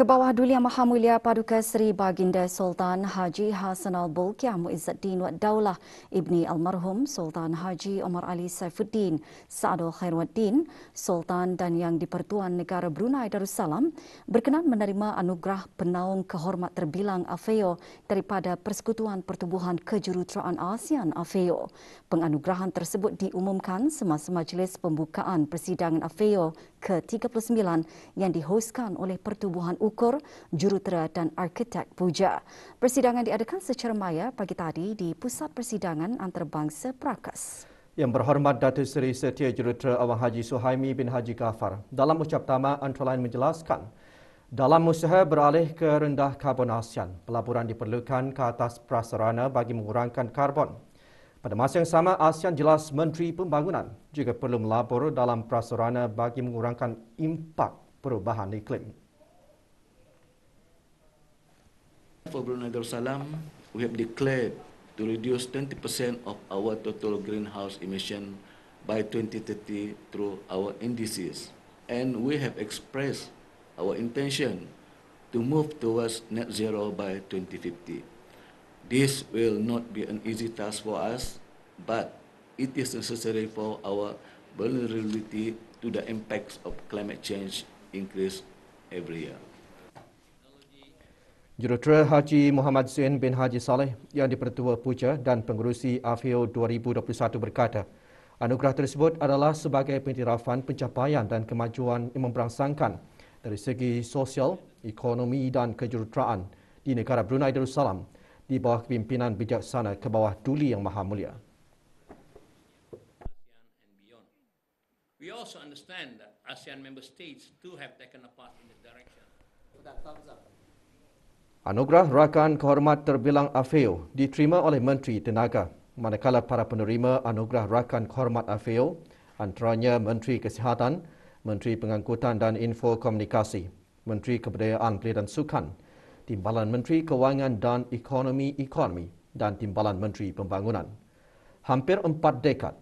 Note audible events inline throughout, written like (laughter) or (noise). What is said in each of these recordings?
Ke bawah Duli Yang Maha Mulia Paduka Seri Baginda Sultan Haji Hassan Al-Bulkiah Muizzuddin Wad Daulah Ibni Almarhum Sultan Haji Omar Ali Saifuddin Sa'adul Khairuddin Sultan dan Yang Dipertuan Negara Brunei Darussalam berkenan menerima anugerah penaung kehormat terbilang AFEO daripada Persekutuan Pertubuhan Kejuruteraan ASEAN AFEO. Penganugerahan tersebut diumumkan semasa Majlis Pembukaan Persidangan AFEO ke-39 yang dihoskan oleh Pertubuhan Ukur, Jurutera dan Arkitek Puja. Persidangan diadakan secara maya pagi tadi di Pusat Persidangan Antarabangsa Prakas. Yang berhormat Datuk Seri Setia Jurutera Awang Haji Suhaimi bin Haji Gafar, dalam ucap tama antara lain menjelaskan, dalam usaha beralih ke rendah karbon ASEAN, pelaburan diperlukan ke atas prasarana bagi mengurangkan karbon pada masa yang sama, ASEAN jelas Menteri Pembangunan juga perlu melapor dalam prasarana bagi mengurangkan impak perubahan iklim. For Brunei Darussalam, we have declared to reduce 20% of our total greenhouse emission by 2030 through our indices. And we have expressed our intention to move towards net zero by 2050. This will not be an easy task for us, but it is necessary for our vulnerability to the impacts of climate change increase every year. Jurutera Haji Muhammad Zain bin Haji Saleh yang dipertua puja dan pengurusi AFIO 2021 berkata, anugerah tersebut adalah sebagai pentirafan pencapaian dan kemajuan yang memperangsangkan dari segi sosial, ekonomi dan kejuruteraan di negara Brunei Darussalam di bawah kepimpinan bijaksana ke bawah Duli Yang Maha Mulia. Anugerah Rakan Kehormat Terbilang AFEO diterima oleh Menteri Tenaga. Manakala para penerima Anugerah Rakan Kehormat AFEO, antaranya Menteri Kesihatan, Menteri Pengangkutan dan Info Komunikasi, Menteri Kebudayaan, dan Sukan, Timbalan Menteri Kewangan dan Ekonomi Ekonomi dan Timbalan Menteri Pembangunan. Hampir empat dekad,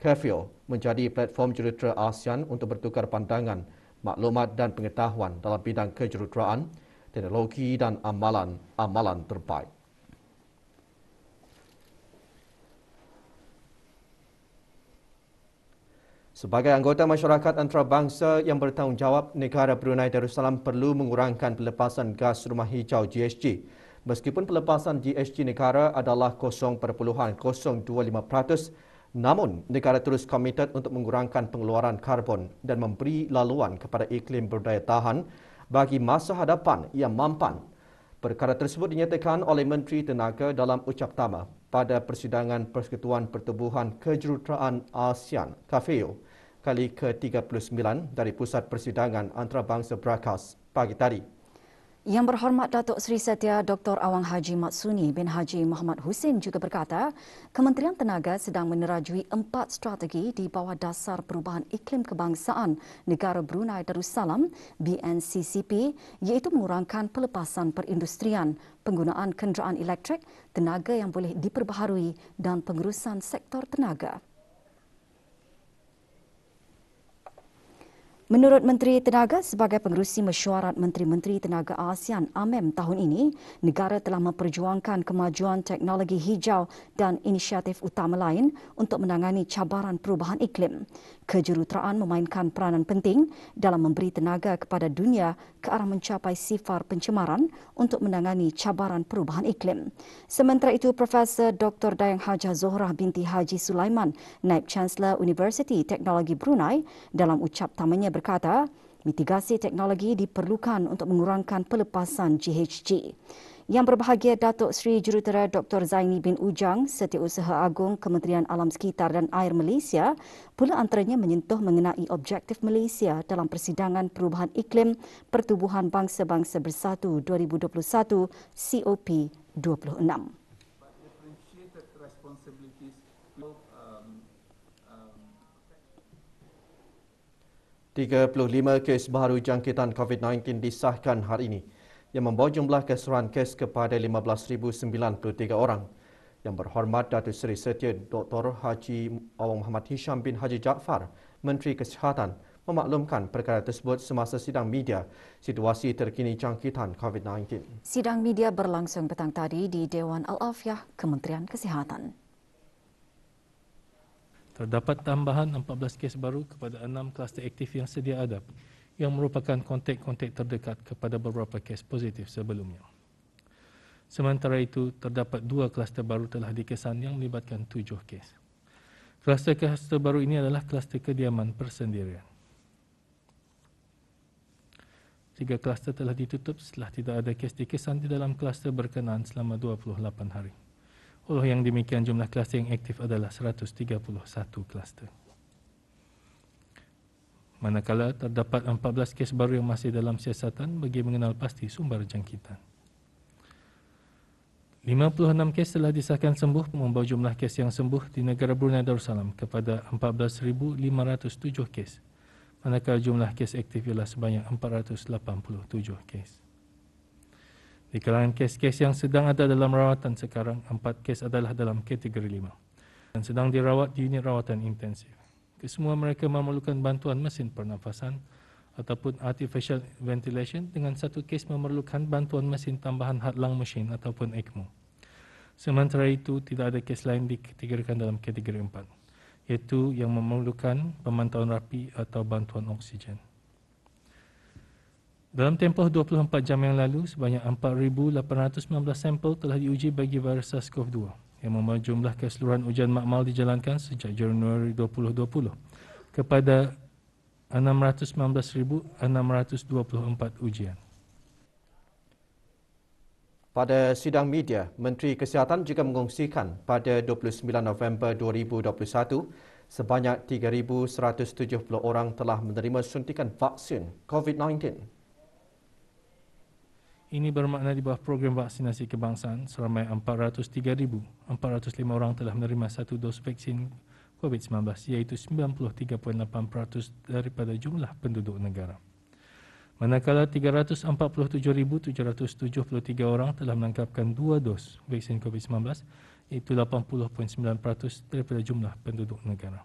Kefio menjadi platform jurutera ASEAN untuk bertukar pandangan, maklumat dan pengetahuan dalam bidang kejuruteraan, teknologi dan amalan-amalan terbaik. Sebagai anggota masyarakat antarabangsa yang bertanggungjawab, negara Brunei Darussalam perlu mengurangkan pelepasan gas rumah hijau GSG. Meskipun pelepasan GSG negara adalah 0.025%, namun negara terus komited untuk mengurangkan pengeluaran karbon dan memberi laluan kepada iklim berdaya tahan bagi masa hadapan yang mampan. Perkara tersebut dinyatakan oleh Menteri Tenaga dalam ucap tama pada persidangan Persekutuan Pertubuhan Kejuruteraan ASEAN, KAFEO, kali ke-39 dari Pusat Persidangan Antarabangsa Brakas pagi tadi. Yang berhormat Datuk Seri Setia Dr. Awang Haji Matsuni bin Haji Muhammad Hussein juga berkata, Kementerian Tenaga sedang menerajui empat strategi di bawah dasar perubahan iklim kebangsaan negara Brunei Darussalam, BNCCP, iaitu mengurangkan pelepasan perindustrian, penggunaan kenderaan elektrik, tenaga yang boleh diperbaharui dan pengurusan sektor tenaga. Menurut Menteri Tenaga, sebagai pengerusi mesyuarat Menteri-Menteri Tenaga ASEAN AMEM tahun ini, negara telah memperjuangkan kemajuan teknologi hijau dan inisiatif utama lain untuk menangani cabaran perubahan iklim. Kejuruteraan memainkan peranan penting dalam memberi tenaga kepada dunia ke arah mencapai sifar pencemaran untuk menangani cabaran perubahan iklim. Sementara itu, Profesor Dr. Dayang Hajah Zohrah binti Haji Sulaiman, Naib Chancellor University Teknologi Brunei, dalam ucap tamanya berkata, mitigasi teknologi diperlukan untuk mengurangkan pelepasan GHG. Yang berbahagia Datuk Seri Jurutera Dr. Zaini bin Ujang, Setiausaha Agung Kementerian Alam Sekitar dan Air Malaysia, pula antaranya menyentuh mengenai objektif Malaysia dalam Persidangan Perubahan Iklim Pertubuhan Bangsa-Bangsa Bersatu 2021 COP 26. 35 kes baru jangkitan COVID-19 disahkan hari ini yang membawa jumlah keseluruhan kes kepada 15,093 orang. Yang berhormat Datuk Seri Setia Dr. Haji Awang Muhammad Hisham bin Haji Jaafar, Menteri Kesihatan, memaklumkan perkara tersebut semasa sidang media situasi terkini jangkitan COVID-19. Sidang media berlangsung petang tadi di Dewan Al-Afiah Kementerian Kesihatan. Terdapat tambahan 14 kes baru kepada 6 kluster aktif yang sedia ada yang merupakan kontak-kontak terdekat kepada beberapa kes positif sebelumnya. Sementara itu, terdapat dua kluster baru telah dikesan yang melibatkan tujuh kes. Kluster-kluster baru ini adalah kluster kediaman persendirian. Tiga kluster telah ditutup setelah tidak ada kes dikesan di dalam kluster berkenaan selama 28 hari. Oh yang demikian jumlah kluster yang aktif adalah 131 kluster. Manakala terdapat 14 kes baru yang masih dalam siasatan bagi mengenal pasti sumber jangkitan. 56 kes telah disahkan sembuh membawa jumlah kes yang sembuh di negara Brunei Darussalam kepada 14,507 kes. Manakala jumlah kes aktif ialah sebanyak 487 kes. Di kalangan kes-kes yang sedang ada dalam rawatan sekarang, empat kes adalah dalam kategori lima dan sedang dirawat di unit rawatan intensif. Kesemua mereka memerlukan bantuan mesin pernafasan ataupun artificial ventilation dengan satu kes memerlukan bantuan mesin tambahan heart lung machine ataupun ECMO. Sementara itu, tidak ada kes lain dikategorikan dalam kategori empat, iaitu yang memerlukan pemantauan rapi atau bantuan oksigen. Dalam tempoh 24 jam yang lalu, sebanyak 4,819 sampel telah diuji bagi virus SARS-CoV-2 yang membawa jumlah keseluruhan ujian makmal dijalankan sejak Januari 2020 kepada 619,624 ujian. Pada sidang media, Menteri Kesihatan juga mengungsikan pada 29 November 2021, sebanyak 3,170 orang telah menerima suntikan vaksin COVID-19 ini bermakna di bawah program vaksinasi kebangsaan seramai 403,405 orang telah menerima satu dos vaksin COVID-19 iaitu 93.8% daripada jumlah penduduk negara. Manakala 347,773 orang telah menangkapkan dua dos vaksin COVID-19 iaitu 80.9% daripada jumlah penduduk negara.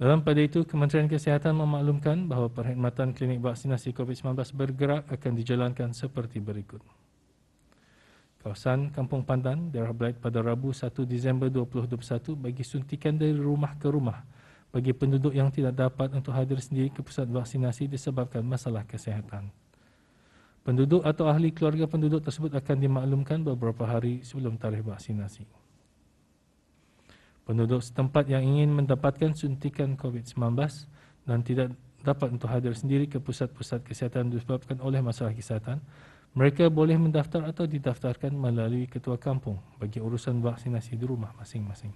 Dalam pada itu, Kementerian Kesihatan memaklumkan bahawa perkhidmatan klinik vaksinasi COVID-19 bergerak akan dijalankan seperti berikut. Kawasan Kampung Pandan, daerah Blight pada Rabu 1 Disember 2021 bagi suntikan dari rumah ke rumah bagi penduduk yang tidak dapat untuk hadir sendiri ke pusat vaksinasi disebabkan masalah kesihatan. Penduduk atau ahli keluarga penduduk tersebut akan dimaklumkan beberapa hari sebelum tarikh vaksinasi penduduk setempat yang ingin mendapatkan suntikan COVID-19 dan tidak dapat untuk hadir sendiri ke pusat-pusat kesihatan disebabkan oleh masalah kesihatan, mereka boleh mendaftar atau didaftarkan melalui ketua kampung bagi urusan vaksinasi di rumah masing-masing.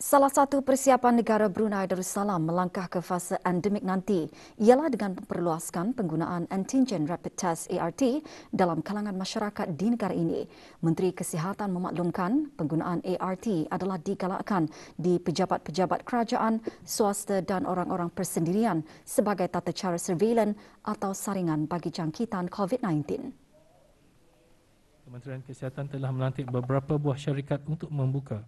Salah satu persiapan negara Brunei Darussalam melangkah ke fase endemik nanti ialah dengan memperluaskan penggunaan antigen rapid test ART dalam kalangan masyarakat di negara ini. Menteri Kesihatan memaklumkan penggunaan ART adalah digalakkan di pejabat-pejabat kerajaan, swasta dan orang-orang persendirian sebagai tata cara surveillance atau saringan bagi jangkitan COVID-19. Kementerian Kesihatan telah melantik beberapa buah syarikat untuk membuka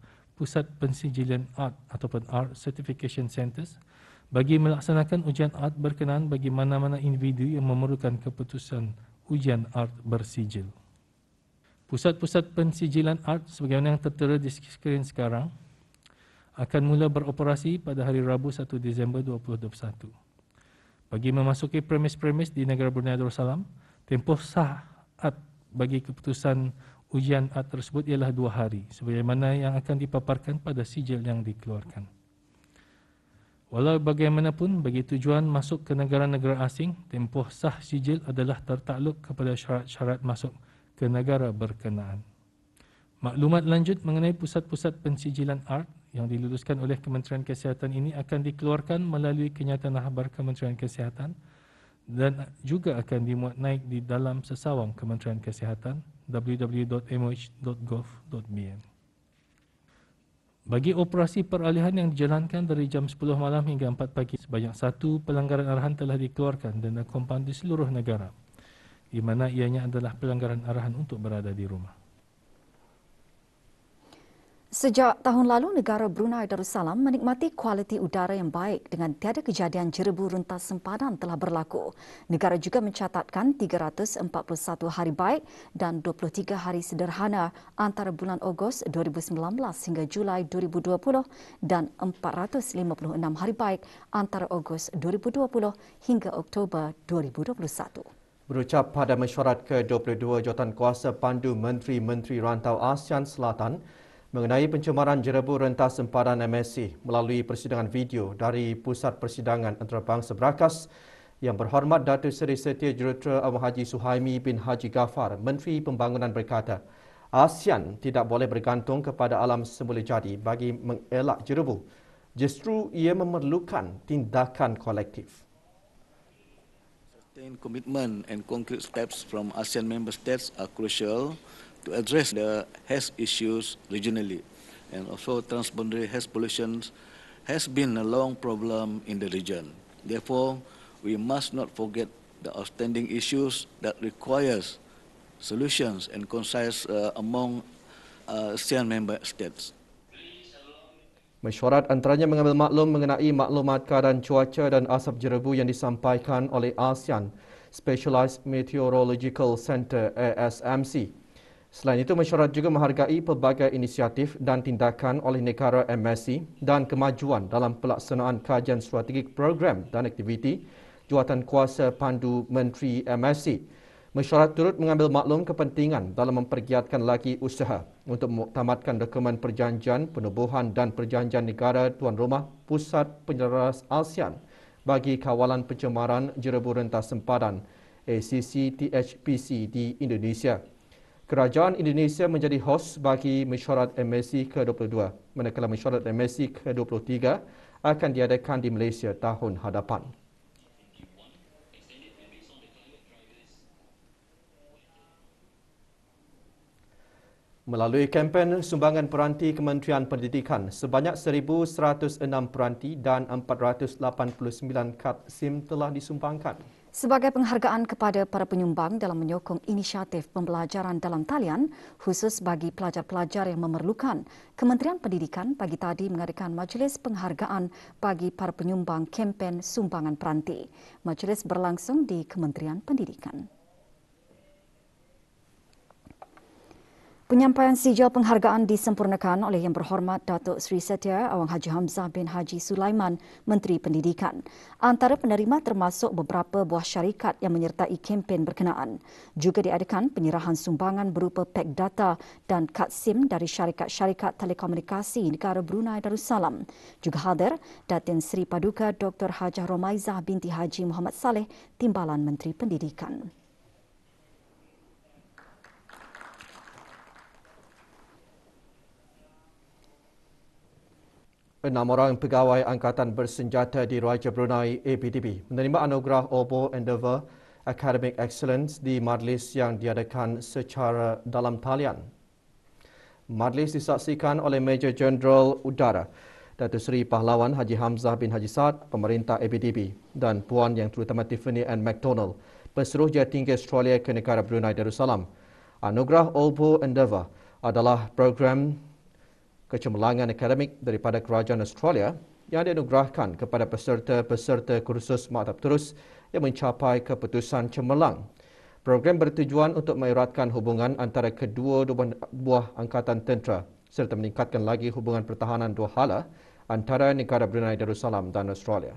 pusat pensijilan art ataupun art certification centers bagi melaksanakan ujian art berkenaan bagi mana-mana individu yang memerlukan keputusan ujian art bersijil. Pusat-pusat pensijilan art sebagaimana yang tertera di skrin sekarang akan mula beroperasi pada hari Rabu 1 Disember 2021. Bagi memasuki premis-premis di negara Brunei Darussalam, tempoh sah art bagi keputusan ujian ad tersebut ialah dua hari sebagaimana yang akan dipaparkan pada sijil yang dikeluarkan. Walau bagaimanapun bagi tujuan masuk ke negara-negara asing, tempoh sah sijil adalah tertakluk kepada syarat-syarat masuk ke negara berkenaan. Maklumat lanjut mengenai pusat-pusat pensijilan ART yang diluluskan oleh Kementerian Kesihatan ini akan dikeluarkan melalui kenyataan khabar Kementerian Kesihatan dan juga akan dimuat naik di dalam sesawang Kementerian Kesihatan www.moh.gov.bm. Bagi operasi peralihan yang dijalankan dari jam 10 malam hingga 4 pagi, sebanyak satu pelanggaran arahan telah dikeluarkan dan akompan di seluruh negara, di mana ianya adalah pelanggaran arahan untuk berada di rumah. Sejak tahun lalu, negara Brunei Darussalam menikmati kualiti udara yang baik dengan tiada kejadian jerebu runtas sempadan telah berlaku. Negara juga mencatatkan 341 hari baik dan 23 hari sederhana antara bulan Ogos 2019 hingga Julai 2020 dan 456 hari baik antara Ogos 2020 hingga Oktober 2021. Berucap pada mesyuarat ke-22 jawatan kuasa pandu Menteri-Menteri Rantau ASEAN Selatan, mengenai pencemaran jerebu rentas sempadan MSC melalui persidangan video dari Pusat Persidangan Antarabangsa Berakas yang berhormat Datu Seri Setia Jurutera Abu Haji Suhaimi bin Haji Gafar, Menteri Pembangunan berkata, ASEAN tidak boleh bergantung kepada alam semula jadi bagi mengelak jerebu. Justru ia memerlukan tindakan kolektif. Certain commitment and concrete steps from ASEAN member states are crucial to address the health issues regionally. And also, transboundary health pollution has been a long problem in the region. Therefore, we must not forget the outstanding issues that requires solutions and concise uh, among uh, ASEAN member states. Mesyuarat antaranya mengambil maklum mengenai maklumat keadaan cuaca dan asap jerebu yang disampaikan oleh ASEAN Specialized Meteorological Center ASMC. Selain itu, mesyuarat juga menghargai pelbagai inisiatif dan tindakan oleh negara MSC dan kemajuan dalam pelaksanaan kajian strategik program dan aktiviti jawatan kuasa pandu Menteri MSC. Mesyuarat turut mengambil maklum kepentingan dalam mempergiatkan lagi usaha untuk memuktamadkan dokumen perjanjian penubuhan dan perjanjian negara tuan rumah Pusat Penyelaras ASEAN bagi kawalan pencemaran jerebu rentas sempadan THPC di Indonesia. Kerajaan Indonesia menjadi hos bagi mesyuarat MSC ke-22 manakala mesyuarat MSC ke-23 akan diadakan di Malaysia tahun hadapan. Melalui kempen sumbangan peranti Kementerian Pendidikan, sebanyak 1,106 peranti dan 489 kad SIM telah disumbangkan. Sebagai penghargaan kepada para penyumbang dalam menyokong inisiatif pembelajaran dalam talian khusus bagi pelajar-pelajar yang memerlukan, Kementerian Pendidikan pagi tadi mengadakan majlis penghargaan bagi para penyumbang kempen sumbangan peranti. Majlis berlangsung di Kementerian Pendidikan. Penyampaian sijil penghargaan disempurnakan oleh Yang Berhormat Datuk Seri Setia Awang Haji Hamzah bin Haji Sulaiman, Menteri Pendidikan. Antara penerima termasuk beberapa buah syarikat yang menyertai kempen berkenaan. Juga diadakan penyerahan sumbangan berupa pack data dan kad SIM dari syarikat-syarikat telekomunikasi negara Brunei Darussalam. Juga hadir Datin Seri Paduka Dr. Hajah Romaizah binti Haji Muhammad Saleh, Timbalan Menteri Pendidikan. enam orang pegawai Angkatan Bersenjata di Raja Brunei (ABDB) menerima anugerah Obo Endeavour Academic Excellence di majlis yang diadakan secara dalam talian. Majlis disaksikan oleh Major General Udara Datuk Seri Pahlawan Haji Hamzah bin Haji Saad, pemerintah ABDB, dan Puan Yang Terutama Tiffany and McDonald, Pesuruhjaya Tinggi Australia ke negara Brunei Darussalam. Anugerah Obo Endeavour adalah program kecemerlangan akademik daripada Kerajaan Australia yang dianugerahkan kepada peserta-peserta kursus maktab terus yang mencapai keputusan cemerlang. Program bertujuan untuk mengeratkan hubungan antara kedua dua buah angkatan tentera serta meningkatkan lagi hubungan pertahanan dua hala antara negara Brunei Darussalam dan Australia.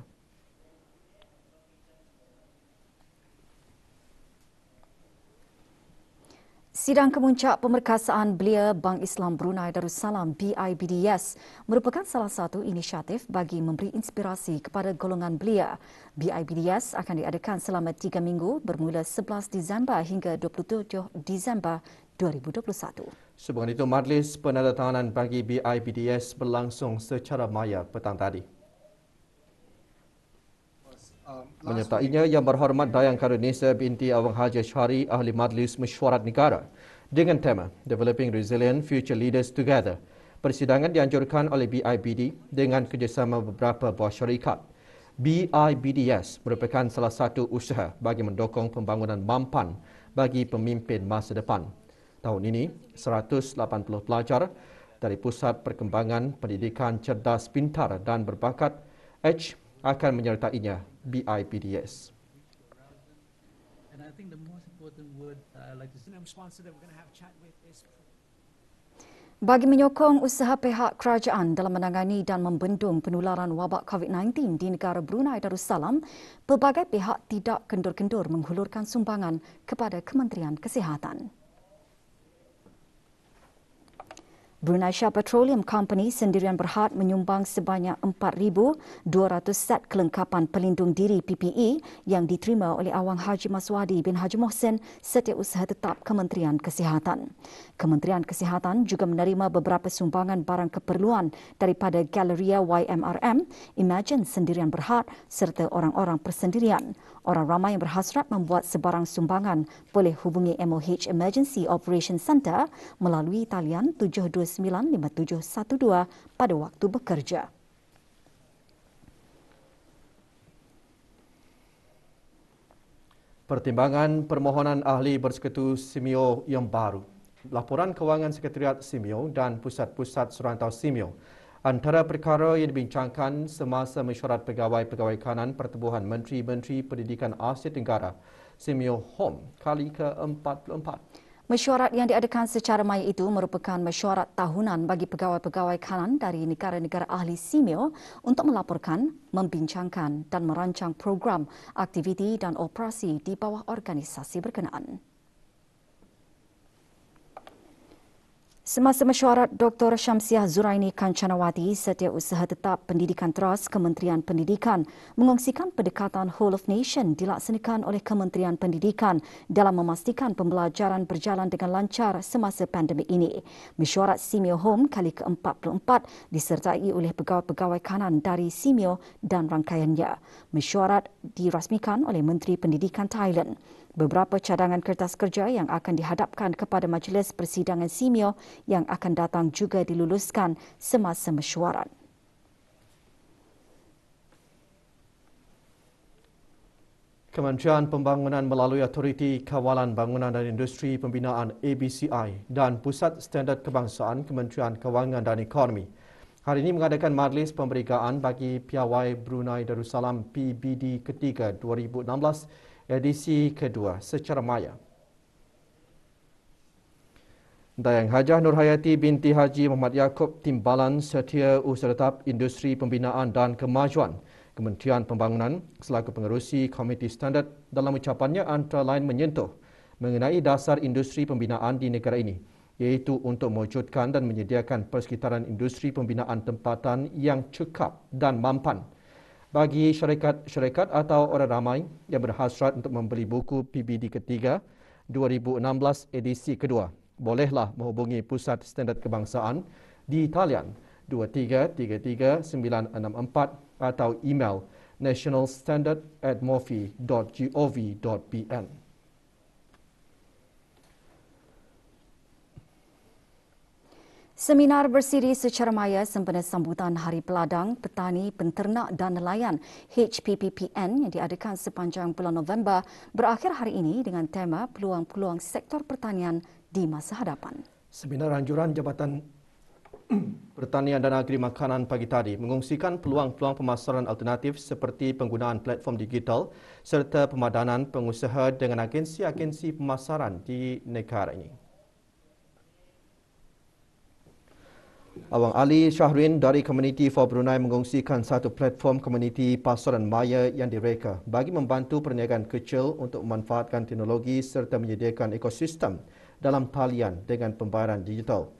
Sidang kemuncak pemerkasaan belia Bank Islam Brunei Darussalam BIBDS merupakan salah satu inisiatif bagi memberi inspirasi kepada golongan belia. BIBDS akan diadakan selama tiga minggu bermula 11 Disember hingga 27 Disember 2021. Sebelum itu, majlis penandatanganan bagi BIBDS berlangsung secara maya petang tadi. Menyertainya Yang Berhormat Dayang Karunisa binti Awang Haji Syari, Ahli Majlis Mesyuarat Negara dengan tema Developing Resilient Future Leaders Together. Persidangan dianjurkan oleh BIBD dengan kerjasama beberapa buah syarikat. BIBDS merupakan salah satu usaha bagi mendokong pembangunan mampan bagi pemimpin masa depan. Tahun ini, 180 pelajar dari Pusat Perkembangan Pendidikan Cerdas Pintar dan Berbakat H akan menyertainya BIPDS. Gordon Wood, uh, like the cinema sponsor that we're going to have chat with is bagi menyokong usaha pihak kerajaan dalam menangani dan membendung penularan wabak COVID-19 di negara Brunei Darussalam, pelbagai pihak tidak kendur-kendur menghulurkan sumbangan kepada Kementerian Kesihatan. Brunei Shah Petroleum Company sendirian berhad menyumbang sebanyak 4,200 set kelengkapan pelindung diri PPE yang diterima oleh Awang Haji Maswadi bin Haji Mohsen setiap usaha tetap Kementerian Kesihatan. Kementerian Kesihatan juga menerima beberapa sumbangan barang keperluan daripada Galeria YMRM, Imagine Sendirian Berhad serta orang-orang persendirian Orang ramai yang berhasrat membuat sebarang sumbangan boleh hubungi MOH Emergency Operation Center melalui talian 729-5712 pada waktu bekerja. Pertimbangan permohonan ahli bersekutu Simeo yang baru. Laporan kewangan Sekretariat Simeo dan Pusat-Pusat Surantau Simeo Antara perkara yang dibincangkan semasa mesyuarat pegawai-pegawai kanan Pertubuhan Menteri-Menteri Pendidikan Asia Tenggara, Simeo Hom, kali ke-44. Mesyuarat yang diadakan secara maya itu merupakan mesyuarat tahunan bagi pegawai-pegawai kanan dari negara-negara ahli Simeo untuk melaporkan, membincangkan dan merancang program, aktiviti dan operasi di bawah organisasi berkenaan. Semasa mesyuarat Dr. Syamsiah Zuraini Kanchanawati, Setiausaha Tetap Pendidikan Teras Kementerian Pendidikan mengongsikan pendekatan Whole of Nation dilaksanakan oleh Kementerian Pendidikan dalam memastikan pembelajaran berjalan dengan lancar semasa pandemik ini. Mesyuarat Simeo Home kali ke-44 disertai oleh pegawai-pegawai kanan dari Simeo dan rangkaiannya. Mesyuarat dirasmikan oleh Menteri Pendidikan Thailand. Beberapa cadangan kertas kerja yang akan dihadapkan kepada Majlis Persidangan Simio yang akan datang juga diluluskan semasa mesyuarat. Kementerian Pembangunan melalui Autoriti Kawalan Bangunan dan Industri Pembinaan ABCI dan Pusat Standard Kebangsaan Kementerian Kewangan dan Ekonomi hari ini mengadakan majlis pemberikaan bagi piawai Brunei Darussalam PBD ketiga 2016 edisi kedua secara maya. Dayang Hajah Nurhayati binti Haji Muhammad Yaakob Timbalan Setia Usaha Tetap Industri Pembinaan dan Kemajuan Kementerian Pembangunan selaku pengerusi Komiti Standard dalam ucapannya antara lain menyentuh mengenai dasar industri pembinaan di negara ini iaitu untuk mewujudkan dan menyediakan persekitaran industri pembinaan tempatan yang cekap dan mampan bagi syarikat-syarikat atau orang ramai yang berhasrat untuk membeli buku PBD ketiga 2016 edisi kedua, bolehlah menghubungi Pusat Standard Kebangsaan di talian 2333964 atau email nationalstandard@mofi.gov.pn. Seminar bersiri secara maya sempena sambutan Hari Peladang, Petani, Penternak dan Nelayan HPPPN yang diadakan sepanjang bulan November berakhir hari ini dengan tema peluang-peluang sektor pertanian di masa hadapan. Seminar anjuran Jabatan (clears throat) Pertanian dan Agri Makanan pagi tadi mengungsikan peluang-peluang pemasaran alternatif seperti penggunaan platform digital serta pemadanan pengusaha dengan agensi-agensi pemasaran di negara ini. Abang Ali Syahrin dari Community for Brunei mengongsikan satu platform komuniti pasaran maya yang direka bagi membantu perniagaan kecil untuk memanfaatkan teknologi serta menyediakan ekosistem dalam talian dengan pembayaran digital.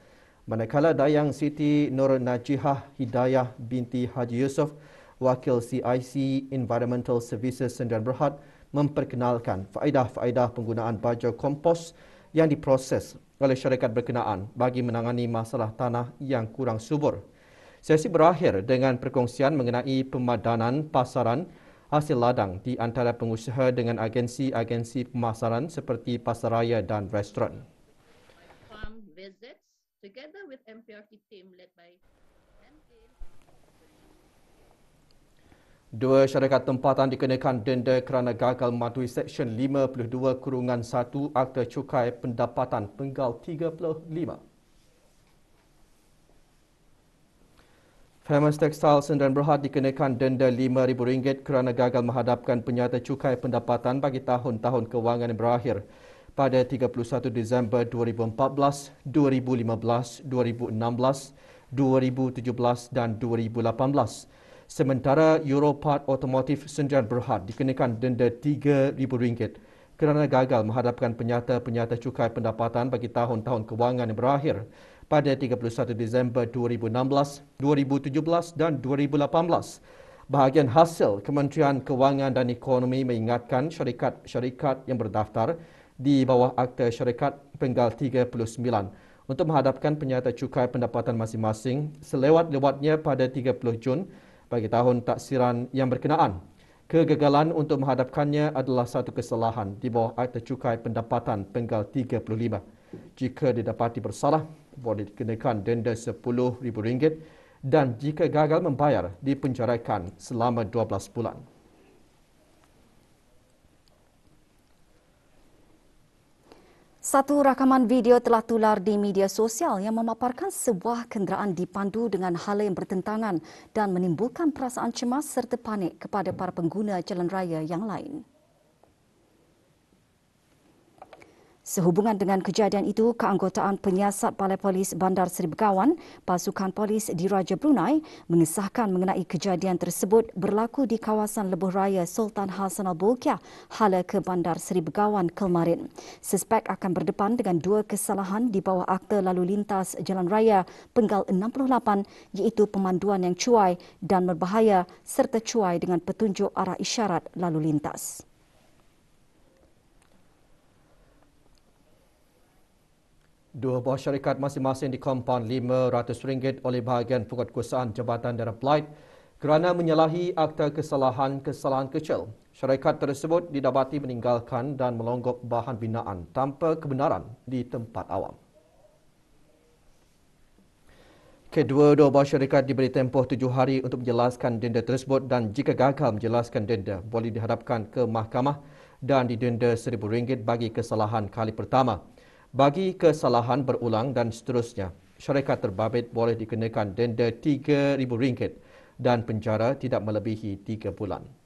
Manakala Dayang Siti Nur Najihah Hidayah binti Haji Yusof, Wakil CIC Environmental Services Sendirian Berhad memperkenalkan faedah-faedah penggunaan baja kompos yang diproses oleh syarikat berkenaan bagi menangani masalah tanah yang kurang subur. Sesi berakhir dengan perkongsian mengenai pemadanan pasaran hasil ladang di antara pengusaha dengan agensi-agensi pemasaran seperti pasaraya dan restoran. Dua syarikat tempatan dikenakan denda kerana gagal mematuhi Seksyen 52 Kurungan 1 Akta Cukai Pendapatan Penggal 35. Famous Textile Sendirian Berhad dikenakan denda RM5,000 kerana gagal menghadapkan penyata cukai pendapatan bagi tahun-tahun kewangan yang berakhir pada 31 Disember 2014, 2015, 2016, 2017 dan 2018 sementara Europart Automotive Sdn Bhd dikenakan denda RM3000 kerana gagal menghadapkan penyata-penyata cukai pendapatan bagi tahun-tahun kewangan yang berakhir pada 31 Disember 2016, 2017 dan 2018. Bahagian hasil Kementerian Kewangan dan Ekonomi mengingatkan syarikat-syarikat yang berdaftar di bawah Akta Syarikat Penggal 39 untuk menghadapkan penyata cukai pendapatan masing-masing selewat-lewatnya pada 30 Jun bagi tahun taksiran yang berkenaan. Kegagalan untuk menghadapkannya adalah satu kesalahan di bawah Akta Cukai Pendapatan Penggal 35. Jika didapati bersalah, boleh dikenakan denda RM10,000 dan jika gagal membayar, dipenjarakan selama 12 bulan. Satu rakaman video telah tular di media sosial yang memaparkan sebuah kenderaan dipandu dengan hala yang bertentangan dan menimbulkan perasaan cemas serta panik kepada para pengguna jalan raya yang lain. Sehubungan dengan kejadian itu, keanggotaan penyiasat Balai Polis Bandar Seri Begawan, pasukan polis di Raja Brunei, mengesahkan mengenai kejadian tersebut berlaku di kawasan Lebuh Raya Sultan Hassan Al-Bulkiah, hala ke Bandar Seri Begawan kemarin. Suspek akan berdepan dengan dua kesalahan di bawah Akta Lalu Lintas Jalan Raya Penggal 68, iaitu pemanduan yang cuai dan berbahaya serta cuai dengan petunjuk arah isyarat lalu lintas. Dua buah syarikat masing-masing dikompon RM500 oleh bahagian pokok kuasaan Jabatan Darat Flight kerana menyalahi akta kesalahan-kesalahan kecil. Syarikat tersebut didapati meninggalkan dan melonggok bahan binaan tanpa kebenaran di tempat awam. Kedua-dua buah syarikat diberi tempoh tujuh hari untuk menjelaskan denda tersebut dan jika gagal menjelaskan denda boleh dihadapkan ke mahkamah dan didenda RM1,000 bagi kesalahan kali pertama bagi kesalahan berulang dan seterusnya. Syarikat terbabit boleh dikenakan denda RM3,000 dan penjara tidak melebihi 3 bulan.